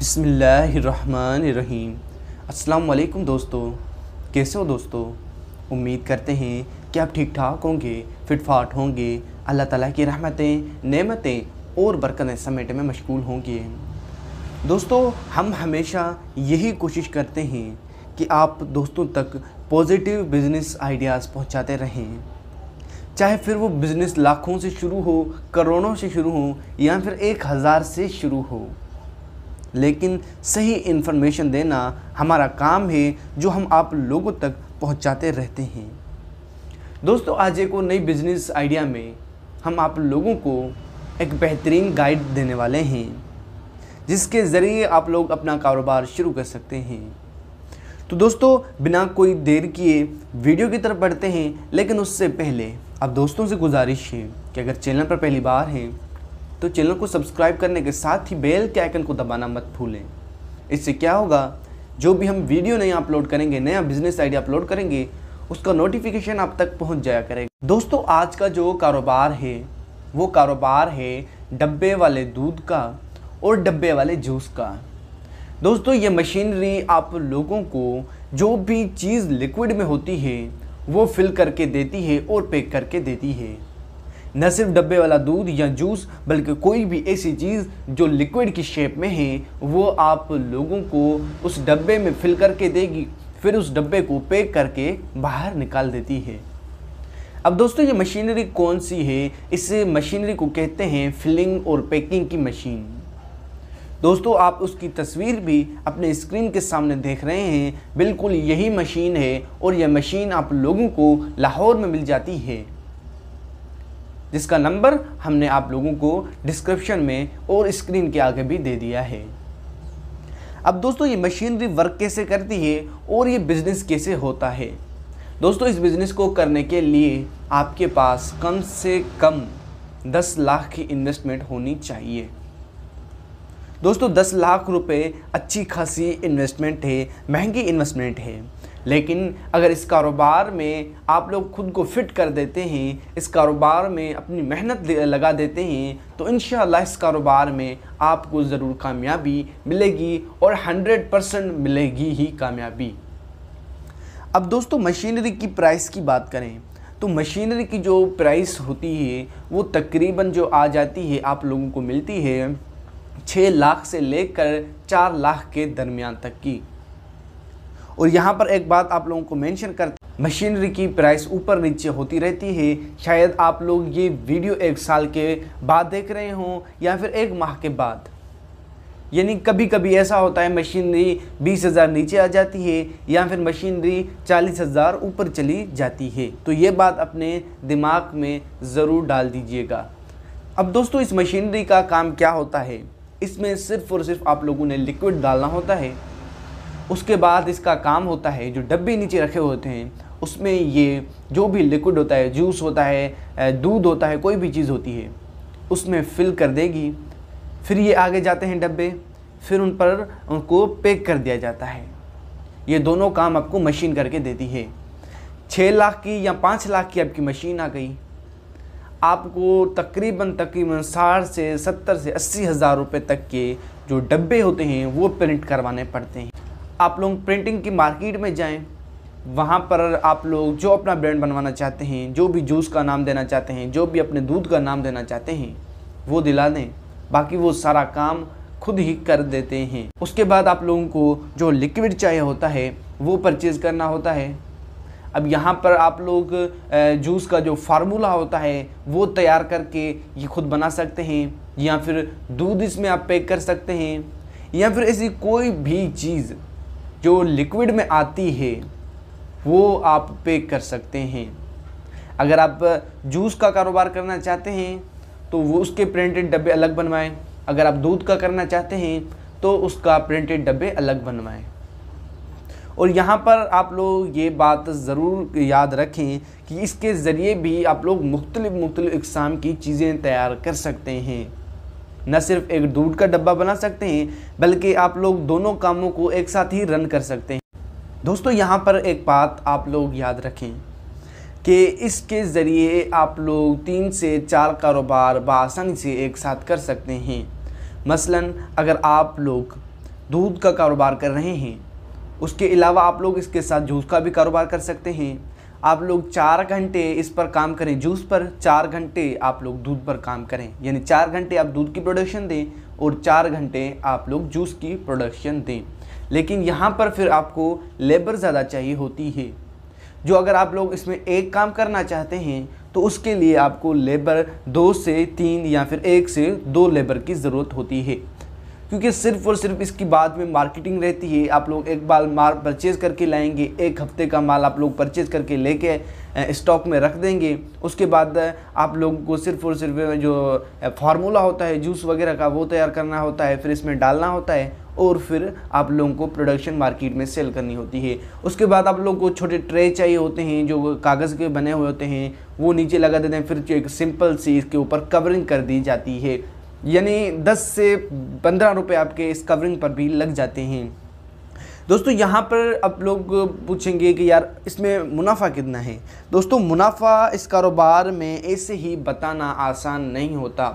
बसमीम अस्सलाम दोस्तों कैसे हो दोस्तों उम्मीद करते हैं कि आप ठीक ठाक होंगे फिट फाट होंगे अल्लाह ताला की रहमतें नेमतें और बरकतें समेटे में मशगूल होंगे दोस्तों हम हमेशा यही कोशिश करते हैं कि आप दोस्तों तक पॉजिटिव बिज़नेस आइडियाज़ पहुंचाते रहें चाहे फिर वो बिज़नेस लाखों से शुरू हो करोड़ों से शुरू हो या फिर एक हज़ार से शुरू हो लेकिन सही इन्फॉर्मेशन देना हमारा काम है जो हम आप लोगों तक पहुंचाते रहते हैं दोस्तों आज एक और नई बिजनेस आइडिया में हम आप लोगों को एक बेहतरीन गाइड देने वाले हैं जिसके ज़रिए आप लोग अपना कारोबार शुरू कर सकते हैं तो दोस्तों बिना कोई देर किए वीडियो की तरफ बढ़ते हैं लेकिन उससे पहले आप दोस्तों से गुजारिश है कि अगर चैनल पर पहली बार हैं तो चैनल को सब्सक्राइब करने के साथ ही बेल के आइकन को दबाना मत भूलें इससे क्या होगा जो भी हम वीडियो नया अपलोड करेंगे नया बिजनेस आइडिया अपलोड करेंगे उसका नोटिफिकेशन आप तक पहुंच जाया करेगा दोस्तों आज का जो कारोबार है वो कारोबार है डब्बे वाले दूध का और डब्बे वाले जूस का दोस्तों ये मशीनरी आप लोगों को जो भी चीज़ लिक्विड में होती है वो फिल करके देती है और पैक करके देती है न सिर्फ डब्बे वाला दूध या जूस बल्कि कोई भी ऐसी चीज़ जो लिक्विड की शेप में है वो आप लोगों को उस डब्बे में फिल करके देगी फिर उस डब्बे को पैक करके बाहर निकाल देती है अब दोस्तों ये मशीनरी कौन सी है इस मशीनरी को कहते हैं फिलिंग और पैकिंग की मशीन दोस्तों आप उसकी तस्वीर भी अपने स्क्रीन के सामने देख रहे हैं बिल्कुल यही मशीन है और यह मशीन आप लोगों को लाहौर में मिल जाती है जिसका नंबर हमने आप लोगों को डिस्क्रिप्शन में और स्क्रीन के आगे भी दे दिया है अब दोस्तों ये मशीनरी वर्क कैसे करती है और ये बिज़नेस कैसे होता है दोस्तों इस बिज़नेस को करने के लिए आपके पास कम से कम दस लाख की इन्वेस्टमेंट होनी चाहिए दोस्तों दस लाख रुपए अच्छी खासी इन्वेस्टमेंट है महंगी इन्वेस्टमेंट है लेकिन अगर इस कारोबार में आप लोग खुद को फिट कर देते हैं इस कारोबार में अपनी मेहनत लगा देते हैं तो इन इस कारोबार में आपको ज़रूर कामयाबी मिलेगी और हंड्रेड परसेंट मिलेगी ही कामयाबी अब दोस्तों मशीनरी की प्राइस की बात करें तो मशीनरी की जो प्राइस होती है वो तकरीबन जो आ जाती है आप लोगों को मिलती है छः लाख से लेकर चार लाख के दरमियान तक की और यहाँ पर एक बात आप लोगों को मेंशन कर मशीनरी की प्राइस ऊपर नीचे होती रहती है शायद आप लोग ये वीडियो एक साल के बाद देख रहे हों या फिर एक माह के बाद यानी कभी कभी ऐसा होता है मशीनरी बीस हज़ार नीचे आ जाती है या फिर मशीनरी चालीस हज़ार ऊपर चली जाती है तो ये बात अपने दिमाग में ज़रूर डाल दीजिएगा अब दोस्तों इस मशीनरी का काम क्या होता है इसमें सिर्फ़ और सिर्फ आप लोगों ने लिक्विड डालना होता है उसके बाद इसका काम होता है जो डब्बे नीचे रखे होते हैं उसमें ये जो भी लिक्विड होता है जूस होता है दूध होता है कोई भी चीज़ होती है उसमें फिल कर देगी फिर ये आगे जाते हैं डब्बे फिर उन पर उनको पैक कर दिया जाता है ये दोनों काम आपको मशीन करके देती है छः लाख की या पाँच लाख की आपकी मशीन आ गई आपको तकरीबन तकरीबन साठ से सत्तर से अस्सी हज़ार रुपये तक के जो डब्बे होते हैं वो प्रिंट करवाने पड़ते हैं आप लोग प्रिंटिंग की मार्केट में जाएं वहाँ पर आप लोग जो अपना ब्रांड बनवाना चाहते हैं जो भी जूस का नाम देना चाहते हैं जो भी अपने दूध का नाम देना चाहते हैं वो दिला दें बाकी वो सारा काम खुद ही कर देते हैं उसके बाद आप लोगों को जो लिक्विड चाहिए होता है वो परचेज़ करना होता है अब यहाँ पर आप लोग जूस का जो फार्मूला होता है वो तैयार करके ये खुद बना सकते हैं या फिर दूध इसमें आप पैक कर सकते हैं या फिर ऐसी कोई भी चीज़ जो लिक्विड में आती है वो आप पे कर सकते हैं अगर आप जूस का कारोबार करना चाहते हैं तो वो उसके प्रिंटेड डब्बे अलग बनवाएं अगर आप दूध का करना चाहते हैं तो उसका प्रिंटेड डब्बे अलग बनवाएं और यहाँ पर आप लोग ये बात ज़रूर याद रखें कि इसके ज़रिए भी आप लोग मुख्तलिफ़ मुख्तलिफ़ इकसाम की चीज़ें तैयार कर सकते हैं न सिर्फ एक दूध का डब्बा बना सकते हैं बल्कि आप लोग दोनों कामों को एक साथ ही रन कर सकते हैं दोस्तों यहाँ पर एक बात आप लोग याद रखें कि इसके ज़रिए आप लोग तीन से चार कारोबार बसानी से एक साथ कर सकते हैं मसलन अगर आप लोग दूध का कारोबार कर रहे हैं उसके अलावा आप लोग इसके साथ जूस का भी कारोबार कर सकते हैं आप लोग चार घंटे इस पर काम करें जूस पर चार घंटे आप लोग दूध पर काम करें यानी चार घंटे आप दूध की प्रोडक्शन दें और चार घंटे आप लोग जूस की प्रोडक्शन दें लेकिन यहाँ पर फिर आपको लेबर ज़्यादा चाहिए होती है जो अगर आप लोग इसमें एक काम करना चाहते हैं तो उसके लिए आपको लेबर दो से तीन या फिर एक से दो लेबर की ज़रूरत होती है क्योंकि सिर्फ और सिर्फ इसकी बाद में मार्केटिंग रहती है आप लोग एक बार माल परचेज़ करके लाएंगे एक हफ्ते का माल आप लोग परचेज़ करके लेके स्टॉक में रख देंगे उसके बाद आप लोगों को सिर्फ और सिर्फ जो फार्मूला होता है जूस वगैरह का वो तैयार करना होता है फिर इसमें डालना होता है और फिर आप लोगों को प्रोडक्शन मार्केट में सेल करनी होती है उसके बाद आप लोगों को छोटे ट्रे चाहिए होते हैं जो कागज़ के बने हुए होते हैं वो नीचे लगा देते हैं फिर जो एक सिंपल सी इसके ऊपर कवरिंग कर दी जाती है यानी 10 से 15 रुपए आपके इस कवरिंग पर भी लग जाते हैं दोस्तों यहाँ पर आप लोग पूछेंगे कि यार इसमें मुनाफा कितना है दोस्तों मुनाफा इस कारोबार में ऐसे ही बताना आसान नहीं होता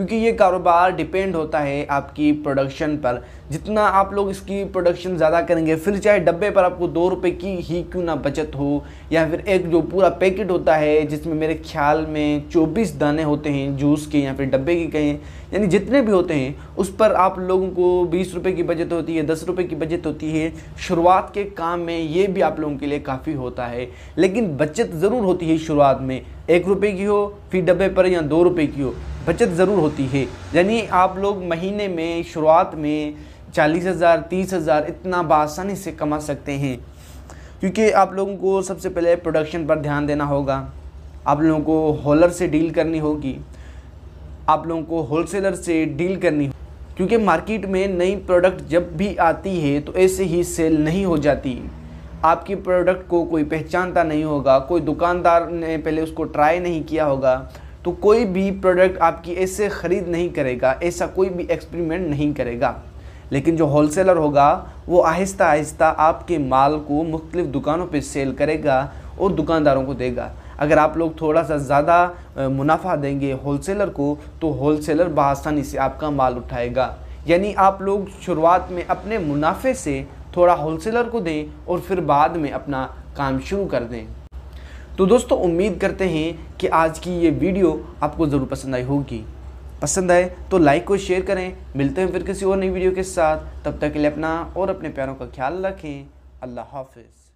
क्योंकि ये कारोबार डिपेंड होता है आपकी प्रोडक्शन पर जितना आप लोग इसकी प्रोडक्शन ज़्यादा करेंगे फिर चाहे डब्बे पर आपको दो रुपये की ही क्यों ना बचत हो या फिर एक जो पूरा पैकेट होता है जिसमें मेरे ख्याल में चौबीस दाने होते हैं जूस के या फिर डब्बे के कहें यानी जितने भी होते हैं उस पर आप लोगों को बीस रुपये की बचत होती है दस रुपये की बचत होती है शुरुआत के काम में ये भी आप लोगों के लिए काफ़ी होता है लेकिन बचत ज़रूर होती है शुरुआत में एक रुपये की हो फिर डब्बे पर या दो रुपये की हो बचत ज़रूर होती है यानी आप लोग महीने में शुरुआत में चालीस हज़ार तीस हज़ार इतना बसानी से कमा सकते हैं क्योंकि आप लोगों को सबसे पहले प्रोडक्शन पर ध्यान देना होगा आप लोगों को होलर से डील करनी होगी आप लोगों को होलसेलर से डील करनी होगी क्योंकि मार्केट में नई प्रोडक्ट जब भी आती है तो ऐसे ही सेल नहीं हो जाती आपकी प्रोडक्ट को कोई पहचानता नहीं होगा कोई दुकानदार ने पहले उसको ट्राई नहीं किया होगा तो कोई भी प्रोडक्ट आपकी ऐसे ख़रीद नहीं करेगा ऐसा कोई भी एक्सपेरिमेंट नहीं करेगा लेकिन जो होलसेलर होगा वो आहिस्ता आहिस्ता आपके माल को मुख्तलिफ दुकानों पर सेल करेगा और दुकानदारों को देगा अगर आप लोग थोड़ा सा ज़्यादा मुनाफा देंगे होलसेलर को तो होलसेलर बसानी से आपका माल उठाएगा यानी आप लोग शुरुआत में अपने मुनाफे से थोड़ा होलसेलर को दें और फिर बाद में अपना काम शुरू कर दें तो दोस्तों उम्मीद करते हैं कि आज की ये वीडियो आपको ज़रूर पसंद आई होगी पसंद आए तो लाइक और शेयर करें मिलते हैं फिर किसी और नई वीडियो के साथ तब तक के लिए अपना और अपने प्यारों का ख्याल रखें अल्लाह हाफिज़